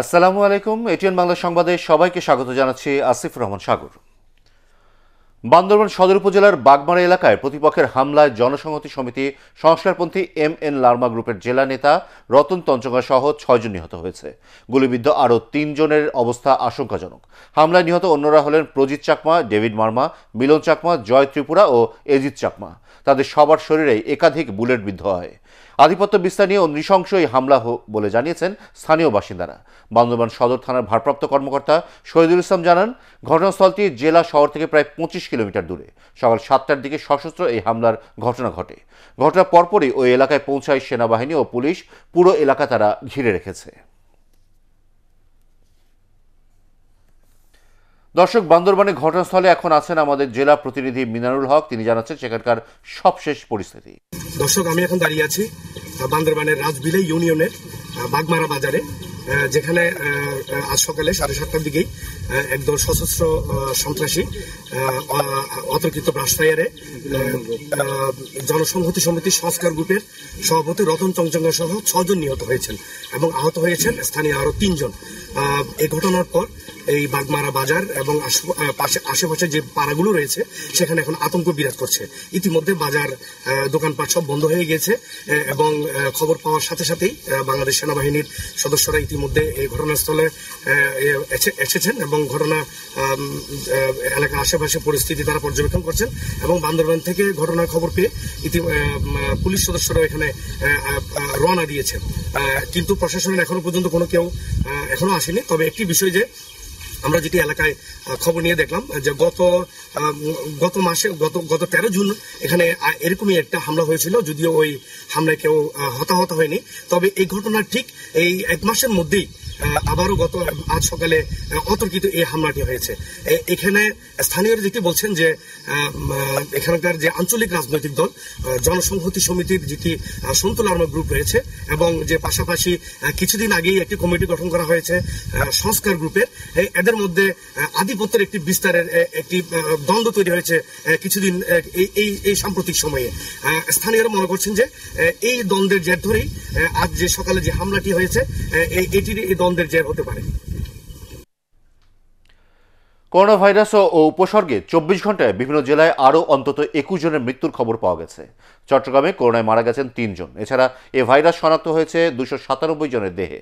আসসালামু আলাইকুম এটিএন বাংলা সংবাদে সবাইকে স্বাগত জানাচ্ছি আসিফ রহমান সাগর বান্দরবান সদর উপজেলার বাগমারা এলাকায় প্রতিপক্ষের হামলায় জনসংহতি সমিতি সংস্কারপন্থী এম এন লার্মা গ্রুপের জেলা নেতা রতন তঞ্চঙ্গা সহ ছয়জন নিহত হয়েছে গুলিবিদ্ধ আরও তিনজনের অবস্থা আশঙ্কাজনক হামলায় নিহত অন্যরা হলেন প্রজিত চাকমা ডেভিড মার্মা মিলন চাকমা জয় ত্রিপুরা ও এজিৎ চাকমা তাদের সবার শরীরে একাধিক বুলেট বিদ্ধ হয় আধিপত্য বিস্তার নিয়ে নৃশংস এই হামলা বলে জানিয়েছেন স্থানীয় বাসিন্দারা বান্দরবান সদর থানার ভারপ্রাপ্ত কর্মকর্তা শহীদুল ইসলাম জানান ঘটনাস্থলটি জেলা শহর থেকে প্রায় পঁচিশ কিলোমিটার দূরে সকাল সাতটার দিকে সশস্ত্র এই হামলার ঘটনা ঘটে ঘটনার পরপরই ওই এলাকায় পৌঁছায় সেনাবাহিনী ও পুলিশ পুরো এলাকা তারা ঘিরে রেখেছে দর্শক বান্দরবানে ঘটনাস্থলে এখন আছেন আমাদের জেলা প্রতিনিধি মিনারুল হক তিনি জানাচ্ছেন সেখানকার সবশেষ পরিস্থিতি দর্শক আমি এখন দাঁড়িয়ে আছি বান্দরবানের রাজবিলে ইউনিয়নের বাগমারা বাজারে যেখানে আজ সকালে সাড়ে সাতটার দিকেই একদল সশস্ত্র সন্ত্রাসী অতর্কিত ব্রাসফায়ারে জনসংহতি সমিতি সংস্কার গ্রুপের সভাপতি রতন চংচঙ্গা সহ ছজন নিহত হয়েছেন এবং আহত হয়েছেন স্থানীয় আরও তিনজন এই ঘটনার পর এই বাগমারা বাজার এবং আশেপাশে যে পাড়াগুলো রয়েছে সেখানে এখন আতঙ্ক বিরাজ করছে ইতিমধ্যে বাজার দোকানপাট সব বন্ধ হয়ে গেছে এবং খবর পাওয়ার সাথে সাথেই বাংলাদেশ সেনাবাহিনীর সদস্যরা ইতিমধ্যে এই ঘটনাস্থলে এসেছেন এবং ঘটনা এলাকা আশেপাশে পরিস্থিতি তারা পর্যবেক্ষণ করছেন এবং বান্দরবান থেকে ঘটনার খবর পেয়ে ইতি পুলিশ সদস্যরা এখানে রওনা দিয়েছেন কিন্তু প্রশাসনের এখনো পর্যন্ত কোনো কেউ এখনো আসেনি তবে একটি বিষয় যে আমরা যেটি এলাকায় খবর নিয়ে দেখলাম যে গত গত মাসে গত গত তেরো জুন এখানে এরকমই একটা হামলা হয়েছিল যদিও ওই হামলায় কেউ হতাহত হয়নি তবে এই ঘটনা ঠিক এই এক মাসের মধ্যেই আবারও গত আজ সকালে অতর্কিত এই হামলাটি হয়েছে এখানে স্থানীয় যেটি বলছেন যে এখানকার যে আঞ্চলিক রাজনৈতিক দল জনসংহতি সমিতির যেটি সন্তুল আর্মা গ্রুপ রয়েছে এবং যে পাশাপাশি কিছুদিন আগেই একটি কমিটি গঠন করা হয়েছে সংস্কার গ্রুপের এদের মধ্যে আধিপত্যের একটি বিস্তারের একটি দ্বন্দ্ব তৈরি হয়েছে কিছুদিন এই এই সাম্প্রতিক সময়ে স্থানীয়রা মনে করছেন যে এই দ্বন্দ্বের জের ধরেই আজ যে সকালে যে হামলাটি হয়েছে এটির এই দ্বন্দ্বের জের হতে পারে করোনা ভাইরাস ও উপসর্গে চব্বিশ ঘন্টায় বিভিন্ন জেলায় আরও অন্তত একুশ জনের মৃত্যুর খবর পাওয়া গেছে চট্টগ্রামে করোনায় মারা গেছেন তিনজন এছাড়া এ ভাইরাস শনাক্ত হয়েছে দুশো সাতানব্বই জনের দেহে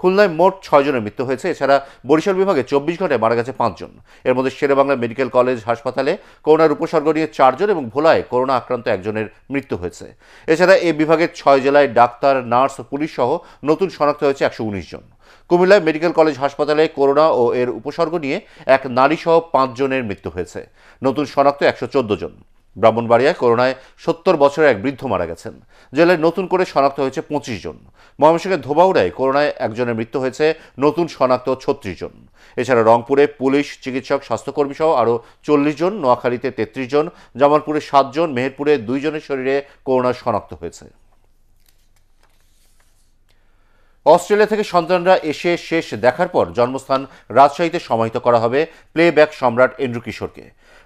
খুলনায় মোট ছয়জনের মৃত্যু হয়েছে এছাড়া বরিশাল বিভাগে চব্বিশ ঘন্টায় মারা গেছে পাঁচজন এর মধ্যে শেরেবাংলা মেডিকেল কলেজ হাসপাতালে করোনার উপসর্গ নিয়ে চারজন এবং ভোলায় করোনা আক্রান্ত একজনের মৃত্যু হয়েছে এছাড়া এ বিভাগের ছয় জেলায় ডাক্তার নার্স পুলিশ সহ নতুন শনাক্ত হয়েছে একশো জন কুমিল্লায় মেডিকেল কলেজ হাসপাতালে করোনা ও এর উপসর্গ নিয়ে এক নারীসহ পাঁচজনের মৃত্যু হয়েছে নতুন শনাক্ত একশো জন ব্রাহ্মণবাড়িয়ায় করোনায় সত্তর বছরের এক বৃদ্ধ মারা গেছেন জেলায় নতুন করে শনাক্ত হয়েছে পঁচিশ জন ময়মনসিংহের ধোবাউড়ায় করোনায় একজনের মৃত্যু হয়েছে নতুন শনাক্ত ছত্রিশ জন এছাড়া রংপুরে পুলিশ চিকিৎসক স্বাস্থ্যকর্মী সহ আরও চল্লিশ জন নোয়াখালীতে তেত্রিশ জন জামালপুরে সাতজন মেহেরপুরে দুইজনের শরীরে করোনা শনাক্ত হয়েছে অস্ট্রেলিয়া থেকে সন্তানরা এসে শেষ দেখার পর জন্মস্থান রাজশাহীতে সমাহিত করা হবে প্লেব্যাক সম্রাট এন্ড্রু কিশোরকে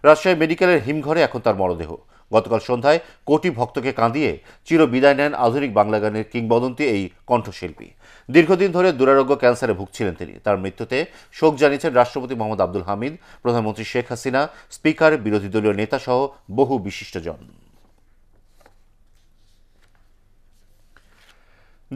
রাজশাহী মেডিকেলের হিমঘরে এখন তার মরদেহ গতকাল সন্ধ্যায় কোটি ভক্তকে কাঁদিয়ে চির বিদায় নেন আধুনিক বাংলা গানের কিংবদন্তি এই কণ্ঠশিল্পী দীর্ঘদিন ধরে দুরারোগ্য ক্যান্সারে ভুগছিলেন তিনি তার মৃত্যুতে শোক জানিয়েছেন রাষ্ট্রপতি মোহাম্মদ আব্দুল হামিদ প্রধানমন্ত্রী শেখ হাসিনা স্পিকার বিরোধী দলীয় নেতাসহ বহু বিশিষ্টজন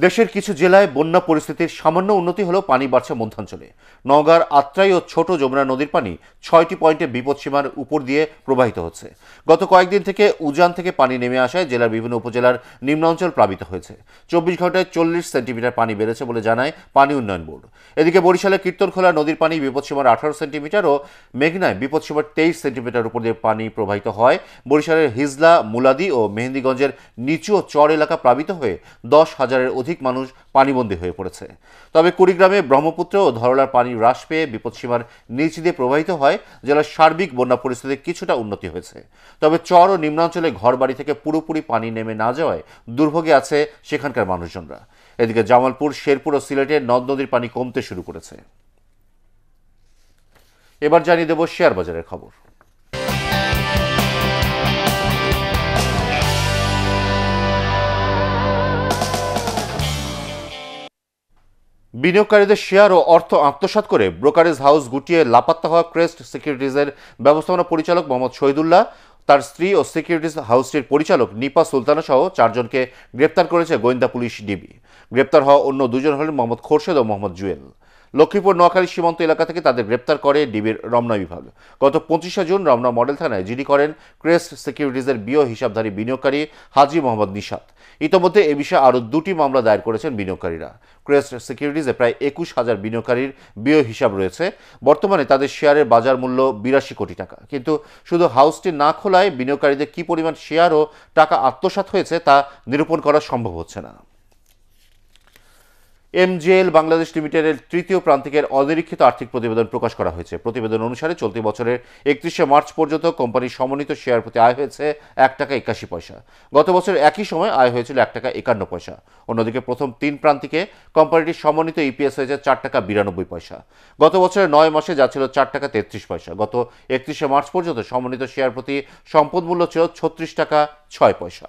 দেশের কিছু জেলায় বন্যা পরিস্থিতির সামান্য উন্নতি হলেও পানি বাড়ছে মধ্যাঞ্চলে নওগাঁর আত্রাই ও ছোট যমুনা নদীর পানি ছয়টি পয়েন্টে বিপদসীমার উপর দিয়ে প্রবাহিত হচ্ছে গত কয়েকদিন থেকে উজান থেকে পানি নেমে আসায় জেলার বিভিন্ন উপজেলার নিম্নাঞ্চল প্লাবিত হয়েছে চব্বিশ ঘন্টায় চল্লিশ সেন্টিমিটার পানি বেড়েছে বলে জানায় পানি উন্নয়ন বোর্ড এদিকে বরিশালের কীর্তনখোলা নদীর পানি বিপদসীমার আঠারো সেন্টিমিটার ও মেঘনায় বিপদসীমার তেইশ সেন্টিমিটার উপর দিয়ে পানি প্রবাহিত হয় বরিশালের হিজলা মুলাদি ও মেহেন্দিগঞ্জের নিচু ও চর এলাকা প্লাবিত হয়ে দশ হাজারের অধিক শতাধিক মানুষ পানিবন্দী হয়ে পড়েছে তবে কুড়িগ্রামে ব্রহ্মপুত্র ও ধরলার পানি হ্রাস পেয়ে বিপদসীমার নিচ দিয়ে প্রবাহিত হয় জেলার সার্বিক বন্যা পরিস্থিতির কিছুটা উন্নতি হয়েছে তবে চর ও নিম্নাঞ্চলে ঘর বাড়ি থেকে পুরোপুরি পানি নেমে না যাওয়ায় দুর্ভোগে আছে সেখানকার মানুষজনরা এদিকে জামালপুর শেরপুর ও সিলেটে নদ নদীর পানি কমতে শুরু করেছে এবার জানিয়ে দেব শেয়ার বাজারের খবর বিনিয়োগকারীদের শেয়ার ও অর্থ আত্মসাত করে ব্রোকারেজ হাউস গুটিয়ে লাপাত্তা হওয়া ক্রেস্ট সিকিউরিটিজের ব্যবস্থাপনা পরিচালক মোহাম্মদ শহীদুল্লাহ তার স্ত্রী ও সিকিউরিটিজ হাউসটির পরিচালক নিপা সুলতানা সহ চারজনকে গ্রেপ্তার করেছে গোয়েন্দা পুলিশ ডিবি গ্রেপ্তার হওয়া অন্য দুজন হলেন মোহাম্মদ খোরশেদ ও মোহাম্মদ জুয়েল লক্ষ্মীপুর নোয়াখালী সীমান্ত এলাকা থেকে তাদের গ্রেপ্তার করে ডিবির রমনা বিভাগ গত পঁচিশে জুন রমনা মডেল থানায় জিডি করেন ক্রেস্ট সিকিউরিটিজের বিও হিসাবধারী বিনিয়োগকারী হাজি মোহাম্মদ নিশাদ ইতোমধ্যে এ বিষয়ে আরও দুটি মামলা দায়ের করেছেন বিনিয়োগকারীরা ক্রেস্ট সিকিউরিটিজে প্রায় একুশ হাজার বিনিয়োগকারীর বিও হিসাব রয়েছে বর্তমানে তাদের শেয়ারের বাজার মূল্য বিরাশি কোটি টাকা কিন্তু শুধু হাউসটি না খোলায় বিনিয়োগকারীদের কী পরিমাণ শেয়ার ও টাকা আত্মসাত হয়েছে তা নিরূপণ করা সম্ভব হচ্ছে না এমজেএল বাংলাদেশ লিমিটেডের তৃতীয় প্রান্তিকের অনিরীক্ষিত আর্থিক প্রতিবেদন প্রকাশ করা হয়েছে প্রতিবেদন অনুসারে চলতি বছরের একত্রিশে মার্চ পর্যন্ত কোম্পানির সমন্বিত শেয়ার প্রতি আয় হয়েছে এক টাকা একাশি পয়সা গত বছর একই সময় আয় হয়েছিল এক টাকা একান্ন পয়সা অন্যদিকে প্রথম তিন প্রান্তিকে কোম্পানিটির সমন্বিত ইপিএস হয়েছে চার টাকা বিরানব্বই পয়সা গত বছরের নয় মাসে যা ছিল চার টাকা তেত্রিশ পয়সা গত একত্রিশে মার্চ পর্যন্ত সমন্বিত শেয়ার প্রতি সম্পদ মূল্য ছিল ছত্রিশ টাকা ছয় পয়সা